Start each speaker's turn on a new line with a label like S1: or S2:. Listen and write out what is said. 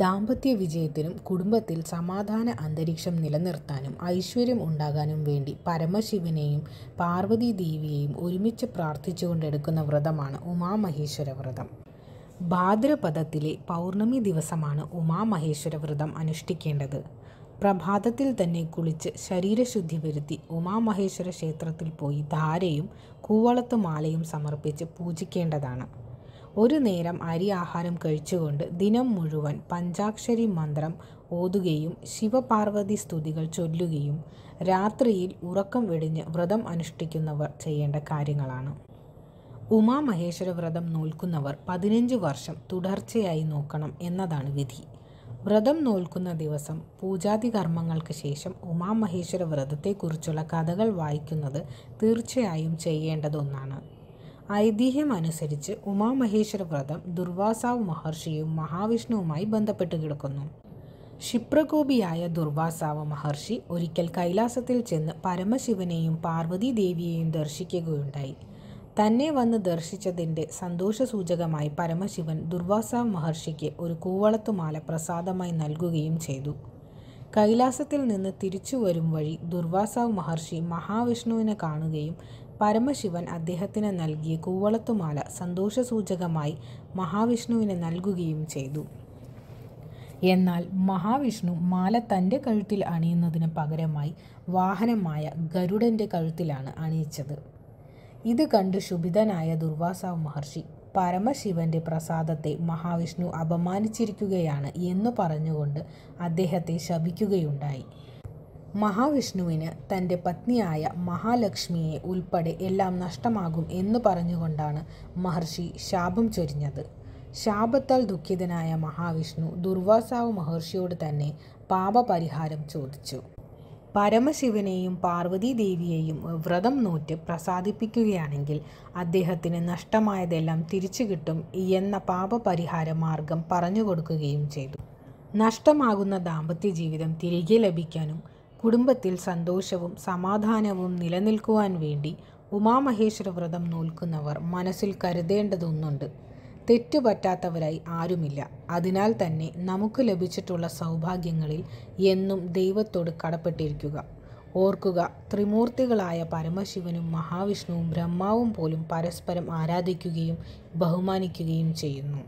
S1: ദാമ്പത്യ വിജയത്തിനും കുടുംബത്തിൽ സമാധാന അന്തരീക്ഷം നിലനിർത്താനും ഐശ്വര്യം ഉണ്ടാകാനും വേണ്ടി പരമശിവനെയും പാർവതി ദേവിയെയും ഒരുമിച്ച് പ്രാർത്ഥിച്ചുകൊണ്ടെടുക്കുന്ന വ്രതമാണ് ഉമാമഹേശ്വര വ്രതം ഭാദ്രപദത്തിലെ പൗർണമി ദിവസമാണ് ഉമാമഹേശ്വര വ്രതം അനുഷ്ഠിക്കേണ്ടത് പ്രഭാതത്തിൽ തന്നെ കുളിച്ച് ശരീരശുദ്ധി വരുത്തി ഉമാമഹേശ്വര ക്ഷേത്രത്തിൽ പോയി ധാരയും കൂവളത്ത് മാലയും സമർപ്പിച്ച് പൂജിക്കേണ്ടതാണ് ഒരു നേരം അരി ആഹാരം കഴിച്ചുകൊണ്ട് ദിനം മുഴുവൻ പഞ്ചാക്ഷരി മന്ത്രം ഓതുകയും ശിവപാർവതി സ്തുതികൾ ചൊല്ലുകയും രാത്രിയിൽ ഉറക്കം വെടിഞ്ഞ് വ്രതം അനുഷ്ഠിക്കുന്നവർ ചെയ്യേണ്ട കാര്യങ്ങളാണ് ഉമാമഹേശ്വര വ്രതം നോൽക്കുന്നവർ പതിനഞ്ച് വർഷം തുടർച്ചയായി നോക്കണം എന്നതാണ് വിധി വ്രതം നോൽക്കുന്ന ദിവസം പൂജാതി കർമ്മങ്ങൾക്ക് ശേഷം ഉമാമഹേശ്വര വ്രതത്തെക്കുറിച്ചുള്ള കഥകൾ വായിക്കുന്നത് തീർച്ചയായും ചെയ്യേണ്ടതൊന്നാണ് അനുസരിച്ച് ഉമാമഹേശ്വര വ്രതം ദുർവാസാവ് മഹർഷിയും മഹാവിഷ്ണുവുമായി ബന്ധപ്പെട്ട് കിടക്കുന്നു ക്ഷിപ്രകോപിയായ ദുർവാസാവ് മഹർഷി ഒരിക്കൽ കൈലാസത്തിൽ ചെന്ന് പരമശിവനെയും പാർവതി ദേവിയെയും ദർശിക്കുകയുണ്ടായി തന്നെ വന്ന് ദർശിച്ചതിൻ്റെ സന്തോഷസൂചകമായി പരമശിവൻ ദുർവാസാവ് മഹർഷിക്ക് ഒരു കൂവളത്തുമാല പ്രസാദമായി നൽകുകയും ചെയ്തു കൈലാസത്തിൽ നിന്ന് തിരിച്ചു വരും വഴി ദുർവാസാവ് മഹർഷി മഹാവിഷ്ണുവിനെ കാണുകയും പരമശിവൻ അദ്ദേഹത്തിന് നൽകിയ കൂവളത്തുമാല സന്തോഷസൂചകമായി മഹാവിഷ്ണുവിന് നൽകുകയും ചെയ്തു എന്നാൽ മഹാവിഷ്ണു മാല തൻ്റെ കഴുത്തിൽ അണിയുന്നതിന് പകരമായി വാഹനമായ ഗരുഡൻ്റെ കഴുത്തിലാണ് അണിയിച്ചത് ഇത് കണ്ട് ശുഭിതനായ ദുർവാസാവ് മഹർഷി പരമശിവന്റെ പ്രസാദത്തെ മഹാവിഷ്ണു അപമാനിച്ചിരിക്കുകയാണ് എന്ന് പറഞ്ഞുകൊണ്ട് അദ്ദേഹത്തെ ശപിക്കുകയുണ്ടായി മഹാവിഷ്ണുവിന് തൻ്റെ പത്നിയായ മഹാലക്ഷ്മിയെ ഉൾപ്പെടെ എല്ലാം നഷ്ടമാകും എന്ന് പറഞ്ഞുകൊണ്ടാണ് മഹർഷി ശാപം ചൊരിഞ്ഞത് ശാപത്താൽ ദുഃഖിതനായ മഹാവിഷ്ണു ദുർവാസാവ് മഹർഷിയോട് തന്നെ പാപപരിഹാരം ചോദിച്ചു പരമശിവനെയും പാർവതീദേവിയെയും വ്രതം നോറ്റ് പ്രസാദിപ്പിക്കുകയാണെങ്കിൽ അദ്ദേഹത്തിന് നഷ്ടമായതെല്ലാം തിരിച്ചു കിട്ടും എന്ന പാപപരിഹാര മാർഗം പറഞ്ഞു കൊടുക്കുകയും ചെയ്തു നഷ്ടമാകുന്ന ദാമ്പത്യ ജീവിതം തിരികെ ലഭിക്കാനും കുടുംബത്തിൽ സന്തോഷവും സമാധാനവും നിലനിൽക്കുവാൻ വേണ്ടി ഉമാമഹേശ്വര വ്രതം നോൽക്കുന്നവർ മനസ്സിൽ കരുതേണ്ടതൊന്നുണ്ട് തെറ്റുപറ്റാത്തവരായി ആരുമില്ല അതിനാൽ തന്നെ നമുക്ക് ലഭിച്ചിട്ടുള്ള സൗഭാഗ്യങ്ങളിൽ എന്നും ദൈവത്തോട് കടപ്പെട്ടിരിക്കുക ഓർക്കുക ത്രിമൂർത്തികളായ പരമശിവനും മഹാവിഷ്ണുവും ബ്രഹ്മാവും പോലും പരസ്പരം ആരാധിക്കുകയും ബഹുമാനിക്കുകയും ചെയ്യുന്നു